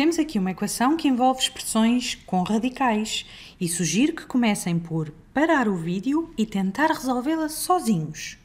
Temos aqui uma equação que envolve expressões com radicais e sugiro que comecem por parar o vídeo e tentar resolvê-la sozinhos.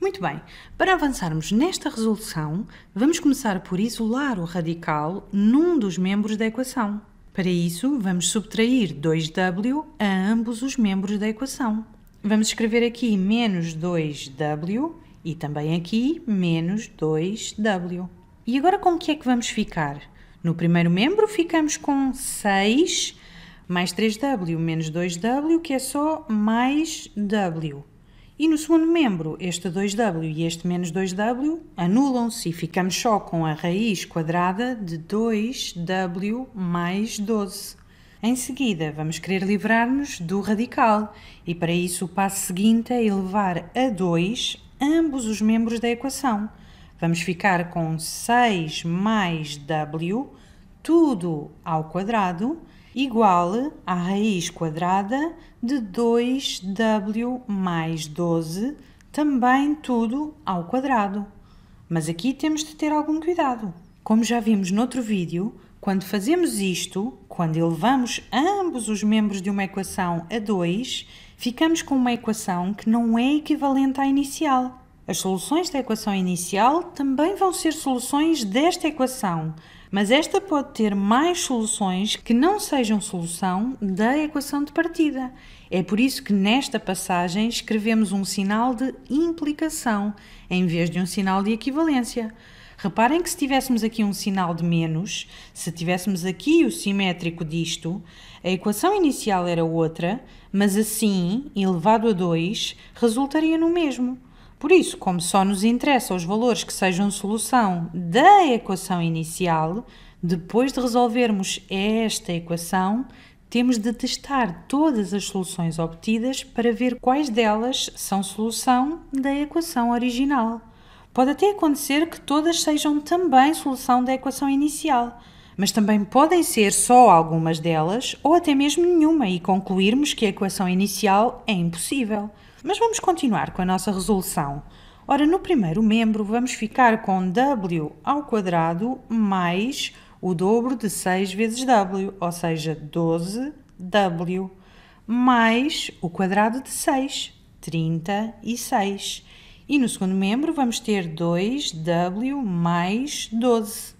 Muito bem, para avançarmos nesta resolução, vamos começar por isolar o radical num dos membros da equação. Para isso, vamos subtrair 2w a ambos os membros da equação. Vamos escrever aqui menos 2w e também aqui menos 2w. E agora com o que é que vamos ficar? No primeiro membro ficamos com 6 mais 3W menos 2W, que é só mais W. E no segundo membro, este 2W e este menos 2W anulam-se e ficamos só com a raiz quadrada de 2W mais 12. Em seguida, vamos querer livrar-nos do radical e para isso o passo seguinte é elevar a 2 ambos os membros da equação. Vamos ficar com 6 mais w, tudo ao quadrado, igual à raiz quadrada de 2w mais 12, também tudo ao quadrado. Mas aqui temos de ter algum cuidado. Como já vimos noutro vídeo, quando fazemos isto, quando elevamos ambos os membros de uma equação a 2, ficamos com uma equação que não é equivalente à inicial. As soluções da equação inicial também vão ser soluções desta equação, mas esta pode ter mais soluções que não sejam solução da equação de partida. É por isso que nesta passagem escrevemos um sinal de implicação em vez de um sinal de equivalência. Reparem que se tivéssemos aqui um sinal de menos, se tivéssemos aqui o simétrico disto, a equação inicial era outra, mas assim, elevado a 2, resultaria no mesmo. Por isso, como só nos interessa os valores que sejam solução da equação inicial, depois de resolvermos esta equação, temos de testar todas as soluções obtidas para ver quais delas são solução da equação original. Pode até acontecer que todas sejam também solução da equação inicial, mas também podem ser só algumas delas ou até mesmo nenhuma e concluirmos que a equação inicial é impossível. Mas vamos continuar com a nossa resolução. Ora, no primeiro membro vamos ficar com W ao quadrado mais o dobro de 6 vezes W, ou seja, 12W, mais o quadrado de 6, 36. E no segundo membro vamos ter 2W mais 12.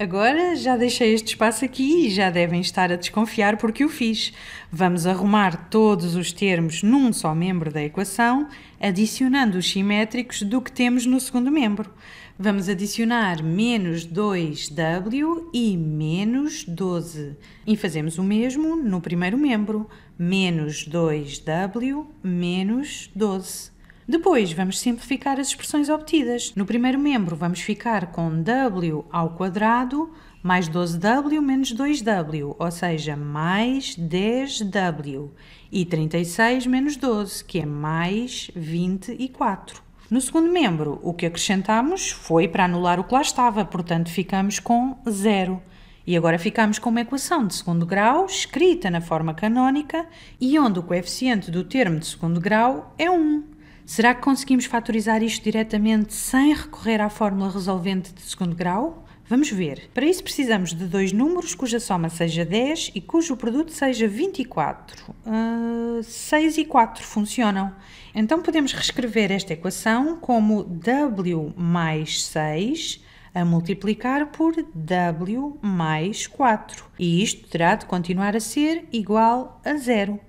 Agora já deixei este espaço aqui e já devem estar a desconfiar porque o fiz. Vamos arrumar todos os termos num só membro da equação, adicionando os simétricos do que temos no segundo membro. Vamos adicionar menos 2w e menos 12. E fazemos o mesmo no primeiro membro. Menos 2w menos 12. Depois, vamos simplificar as expressões obtidas. No primeiro membro, vamos ficar com w ao quadrado mais 12w menos 2w, ou seja, mais 10w, e 36 menos 12, que é mais 24. No segundo membro, o que acrescentamos foi para anular o que lá estava, portanto ficamos com zero. E agora ficamos com uma equação de segundo grau escrita na forma canónica e onde o coeficiente do termo de segundo grau é 1. Será que conseguimos fatorizar isto diretamente sem recorrer à fórmula resolvente de segundo grau? Vamos ver. Para isso precisamos de dois números cuja soma seja 10 e cujo produto seja 24. Uh, 6 e 4 ah, funcionam. Então podemos reescrever esta equação como W mais 6 a multiplicar por W mais 4. E isto terá de continuar a ser igual a zero.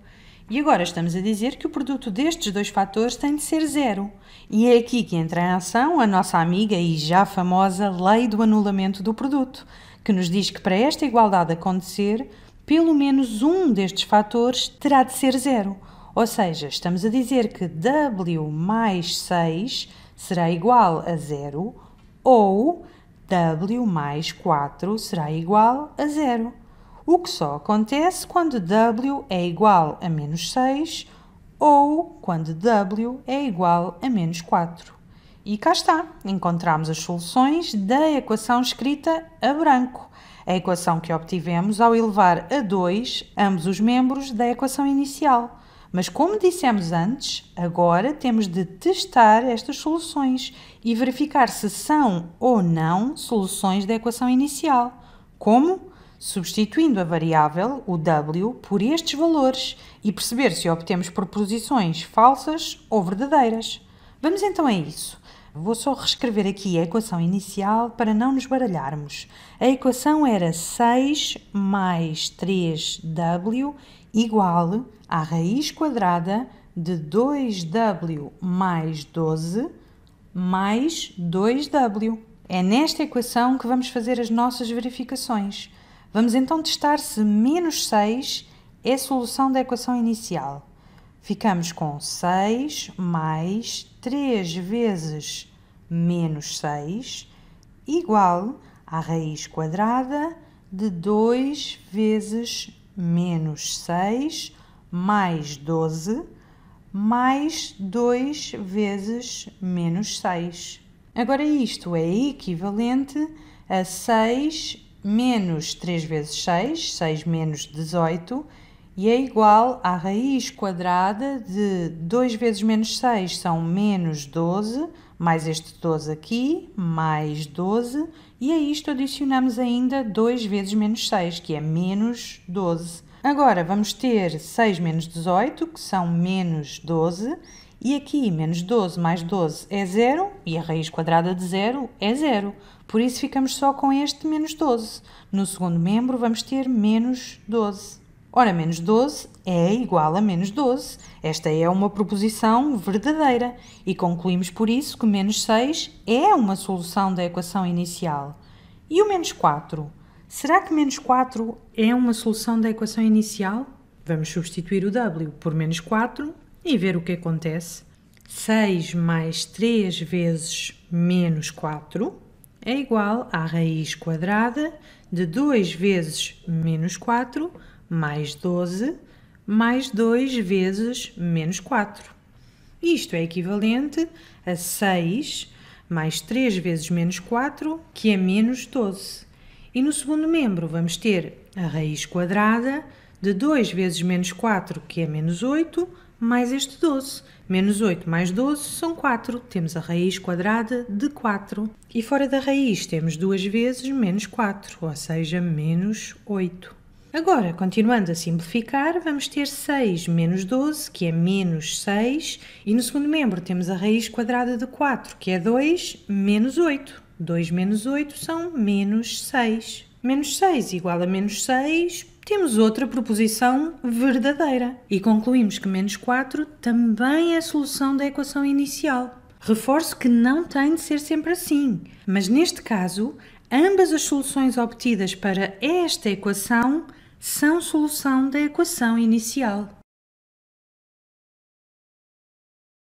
E agora estamos a dizer que o produto destes dois fatores tem de ser zero. E é aqui que entra em ação a nossa amiga e já famosa lei do anulamento do produto, que nos diz que para esta igualdade acontecer, pelo menos um destes fatores terá de ser zero. Ou seja, estamos a dizer que W mais 6 será igual a zero ou W mais 4 será igual a zero o que só acontece quando W é igual a menos 6 ou quando W é igual a menos 4. E cá está, encontramos as soluções da equação escrita a branco, a equação que obtivemos ao elevar a 2 ambos os membros da equação inicial. Mas como dissemos antes, agora temos de testar estas soluções e verificar se são ou não soluções da equação inicial. Como? substituindo a variável, o w, por estes valores e perceber se obtemos proposições falsas ou verdadeiras. Vamos então a isso. Vou só reescrever aqui a equação inicial para não nos baralharmos. A equação era 6 mais 3w igual à raiz quadrada de 2w mais 12 mais 2w. É nesta equação que vamos fazer as nossas verificações. Vamos então testar se menos 6 é a solução da equação inicial. Ficamos com 6 mais 3 vezes menos 6 igual à raiz quadrada de 2 vezes menos 6 mais 12 mais 2 vezes menos 6. Agora isto é equivalente a 6 menos 3 vezes 6, 6 menos 18, e é igual à raiz quadrada de 2 vezes menos 6, são menos 12, mais este 12 aqui, mais 12, e a isto adicionamos ainda 2 vezes menos 6, que é menos 12. Agora vamos ter 6 menos 18, que são menos 12, e aqui menos 12 mais 12 é zero, e a raiz quadrada de zero é zero. Por isso ficamos só com este menos 12. No segundo membro vamos ter menos 12. Ora, menos 12 é igual a menos 12. Esta é uma proposição verdadeira e concluímos por isso que menos 6 é uma solução da equação inicial. E o menos 4? Será que menos 4 é uma solução da equação inicial? Vamos substituir o W por menos 4 e ver o que acontece. 6 mais 3 vezes menos 4 é igual à raiz quadrada de 2 vezes menos 4 mais 12 mais 2 vezes menos 4. Isto é equivalente a 6 mais 3 vezes menos 4, que é menos 12. E no segundo membro vamos ter a raiz quadrada de 2 vezes menos 4, que é menos 8, mais este 12. Menos 8 mais 12 são 4. Temos a raiz quadrada de 4. E fora da raiz temos 2 vezes menos 4, ou seja, menos 8. Agora, continuando a simplificar, vamos ter 6 menos 12, que é menos 6, e no segundo membro temos a raiz quadrada de 4, que é 2, menos 8. 2 menos 8 são menos 6. Menos 6 igual a menos 6, temos outra proposição verdadeira. E concluímos que menos 4 também é solução da equação inicial. Reforço que não tem de ser sempre assim, mas neste caso, ambas as soluções obtidas para esta equação são solução da equação inicial.